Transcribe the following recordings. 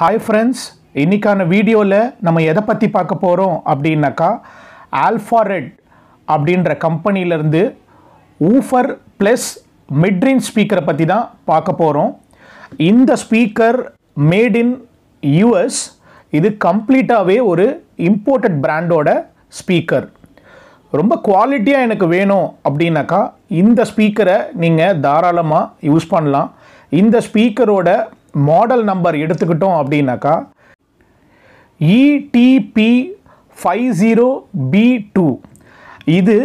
hi friends இன்றைக்கான வீடியோவில் நம்ம எதை பற்றி பார்க்க போகிறோம் அப்படின்னாக்கா ஆல்ஃபாரெட் அப்படின்ற கம்பெனியிலேருந்து ஊஃபர் ப்ளஸ் மிட்ரின் ஸ்பீக்கரை பற்றி தான் பார்க்க போகிறோம் இந்த ஸ்பீக்கர் மேட் இன் யூஎஸ் இது கம்ப்ளீட்டாகவே ஒரு இம்போர்ட்டட் பிராண்டோட ஸ்பீக்கர் ரொம்ப குவாலிட்டியாக எனக்கு வேணும் அப்படின்னாக்கா இந்த ஸ்பீக்கரை நீங்கள் தாராளமாக யூஸ் பண்ணலாம் இந்த ஸ்பீக்கரோட மாடல் நம்பர் எடுத்துக்கிட்டோம் அப்படின்னாக்கா இடிபி ஃபைவ் ஜீரோ பி டூ இது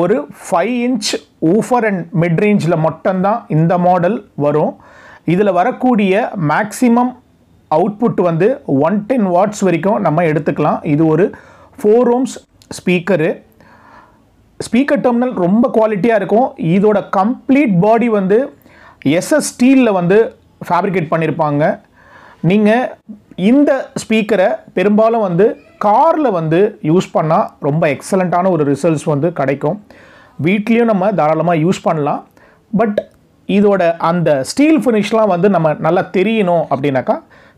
ஒரு ஃபைவ் இன்ச் ஊஃபர் அண்ட் மிட்ரேஞ்சில் மட்டும்தான் இந்த மாடல் வரும் இதில் வரக்கூடிய மேக்ஸிமம் அவுட்புட் வந்து ஒன் டென் வாட்ஸ் வரைக்கும் நம்ம எடுத்துக்கலாம் இது ஒரு four ohms speaker speaker terminal ரொம்ப குவாலிட்டியாக இருக்கும் இதோட கம்ப்ளீட் பாடி வந்து எஸ்எஸ் ஸ்டீலில் வந்து ஃபேப்ரிகேட் பண்ணியிருப்பாங்க நீங்கள் இந்த ஸ்பீக்கரை பெரும்பாலும் வந்து காரில் வந்து யூஸ் பண்ணால் ரொம்ப எக்ஸலண்ட்டான ஒரு ரிசல்ட்ஸ் வந்து கிடைக்கும் வீட்லேயும் நம்ம தாராளமாக யூஸ் பண்ணலாம் பட் இதோட அந்த ஸ்டீல் ஃபினிஷ்லாம் வந்து நம்ம நல்லா தெரியணும் அப்படின்னாக்கா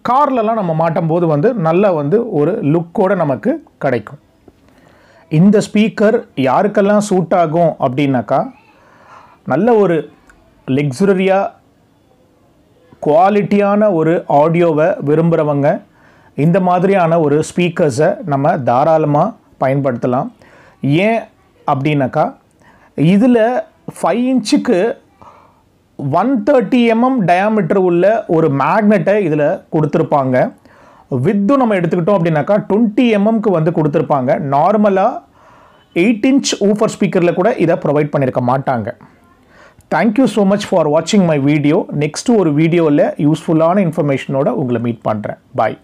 கார்லலாம் நம்ம மாட்டும் போது வந்து நல்ல வந்து ஒரு லுக்கோடு நமக்கு கிடைக்கும் இந்த ஸ்பீக்கர் யாருக்கெல்லாம் சூட் ஆகும் அப்படின்னாக்கா நல்ல ஒரு லெக்ஸுரியாக குவாலிட்டியான ஒரு ஆடியோவை விரும்புகிறவங்க இந்த மாதிரியான ஒரு ஸ்பீக்கர்ஸை நம்ம தாராளமாக பயன்படுத்தலாம் ஏன் அப்படின்னாக்கா இதில் ஃபைவ் இன்ச்சுக்கு ஒன் தேர்ட்டி எம்எம் டயாமீட்டர் உள்ள ஒரு மேக்னெட்டை இதில் கொடுத்துருப்பாங்க வித்து நம்ம எடுத்துக்கிட்டோம் அப்படின்னாக்கா டுவெண்ட்டி எம்எம்க்கு வந்து கொடுத்துருப்பாங்க நார்மலாக எயிட் இன்ச் ஊஃபர் ஸ்பீக்கரில் கூட இதை ப்ரொவைட் பண்ணியிருக்க மாட்டாங்க தேங்க்யூ ஸோ மச் ஃபார் வாட்சிங் மை வீடியோ நெக்ஸ்ட்டு ஒரு வீடியோவில் யூஸ்ஃபுல்லான இன்ஃபர்மேஷனோட உங்களை மீட் பண்ணுறேன் பாய்